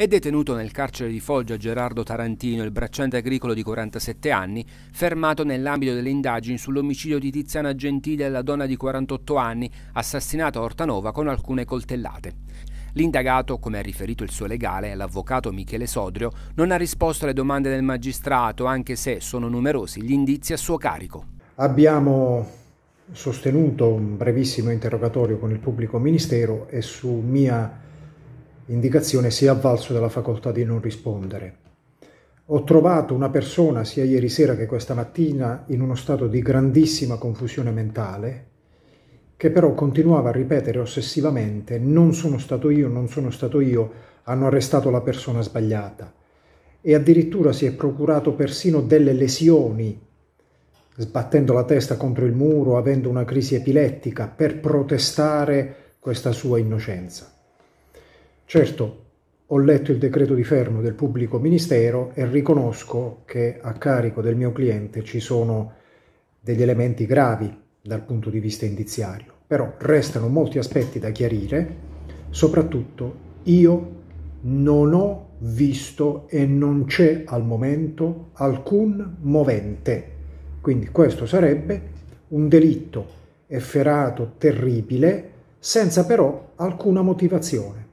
È detenuto nel carcere di Foggia Gerardo Tarantino, il bracciante agricolo di 47 anni, fermato nell'ambito delle indagini sull'omicidio di Tiziana Gentile la donna di 48 anni, assassinata a Ortanova con alcune coltellate. L'indagato, come ha riferito il suo legale, l'avvocato Michele Sodrio, non ha risposto alle domande del magistrato, anche se sono numerosi gli indizi a suo carico. Abbiamo sostenuto un brevissimo interrogatorio con il pubblico ministero e su mia indicazione si è avvalso della facoltà di non rispondere. Ho trovato una persona sia ieri sera che questa mattina in uno stato di grandissima confusione mentale, che però continuava a ripetere ossessivamente non sono stato io, non sono stato io, hanno arrestato la persona sbagliata. E addirittura si è procurato persino delle lesioni, sbattendo la testa contro il muro, avendo una crisi epilettica, per protestare questa sua innocenza. Certo, ho letto il decreto di fermo del pubblico ministero e riconosco che a carico del mio cliente ci sono degli elementi gravi dal punto di vista indiziario, però restano molti aspetti da chiarire, soprattutto io non ho visto e non c'è al momento alcun movente. Quindi questo sarebbe un delitto efferato terribile senza però alcuna motivazione.